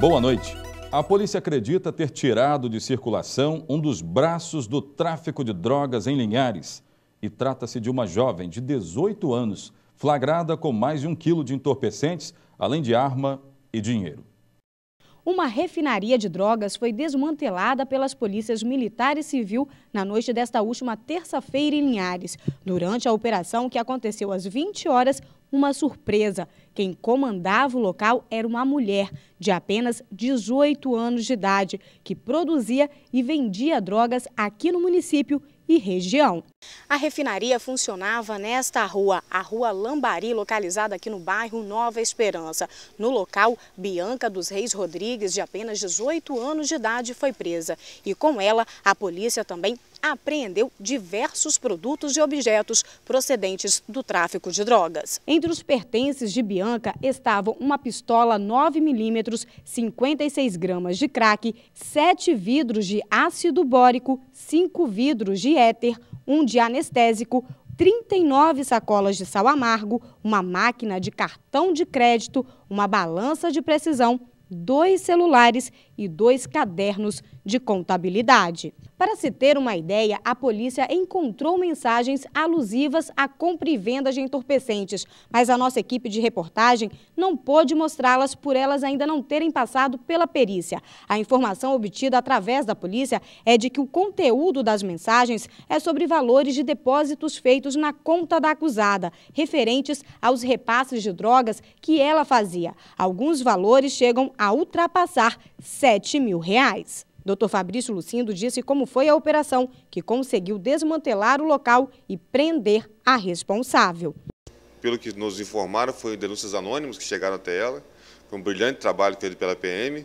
Boa noite. A polícia acredita ter tirado de circulação um dos braços do tráfico de drogas em Linhares. E trata-se de uma jovem de 18 anos, flagrada com mais de um quilo de entorpecentes, além de arma e dinheiro uma refinaria de drogas foi desmantelada pelas polícias militar e civil na noite desta última terça-feira em Linhares. Durante a operação, que aconteceu às 20 horas, uma surpresa. Quem comandava o local era uma mulher de apenas 18 anos de idade, que produzia e vendia drogas aqui no município e região. A refinaria funcionava nesta rua, a Rua Lambari, localizada aqui no bairro Nova Esperança. No local, Bianca dos Reis Rodrigues, de apenas 18 anos de idade, foi presa. E com ela, a polícia também apreendeu diversos produtos e objetos procedentes do tráfico de drogas. Entre os pertences de Bianca estavam uma pistola 9mm, 56 gramas de crack, 7 vidros de ácido bórico, 5 vidros de éter, um de anestésico, 39 sacolas de sal amargo, uma máquina de cartão de crédito, uma balança de precisão, dois celulares e dois cadernos de contabilidade. Para se ter uma ideia, a polícia encontrou mensagens alusivas à compra e venda de entorpecentes, mas a nossa equipe de reportagem não pôde mostrá-las por elas ainda não terem passado pela perícia. A informação obtida através da polícia é de que o conteúdo das mensagens é sobre valores de depósitos feitos na conta da acusada, referentes aos repasses de drogas que ela fazia. Alguns valores chegam a ultrapassar 7 7 mil reais. Dr. Fabrício Lucindo disse como foi a operação que conseguiu desmantelar o local e prender a responsável. Pelo que nos informaram, foi denúncias anônimas que chegaram até ela. Foi um brilhante trabalho feito pela PM.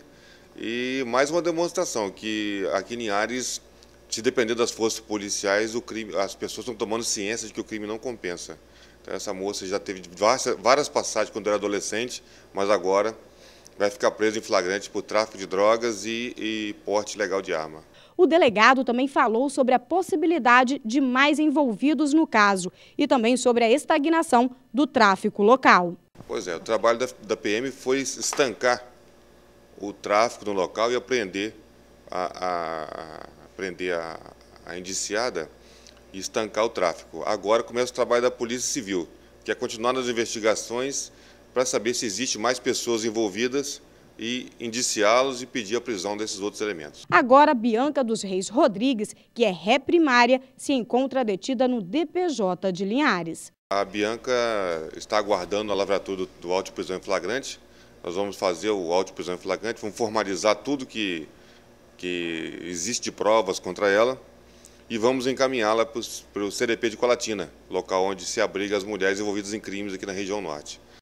E mais uma demonstração que aqui em Ares, se depender das forças policiais, o crime, as pessoas estão tomando ciência de que o crime não compensa. Então, essa moça já teve várias passagens quando era adolescente, mas agora vai ficar preso em flagrante por tráfico de drogas e, e porte ilegal de arma. O delegado também falou sobre a possibilidade de mais envolvidos no caso e também sobre a estagnação do tráfico local. Pois é, o trabalho da, da PM foi estancar o tráfico no local e apreender a, a, prender a, a indiciada e estancar o tráfico. Agora começa o trabalho da Polícia Civil, que é continuar nas investigações para saber se existe mais pessoas envolvidas e indiciá-los e pedir a prisão desses outros elementos. Agora, Bianca dos Reis Rodrigues, que é ré primária, se encontra detida no DPJ de Linhares. A Bianca está aguardando a lavratura do auto de prisão em flagrante. Nós vamos fazer o auto de prisão em flagrante, vamos formalizar tudo que, que existe de provas contra ela e vamos encaminhá-la para o CDP de Colatina, local onde se abrigam as mulheres envolvidas em crimes aqui na região norte.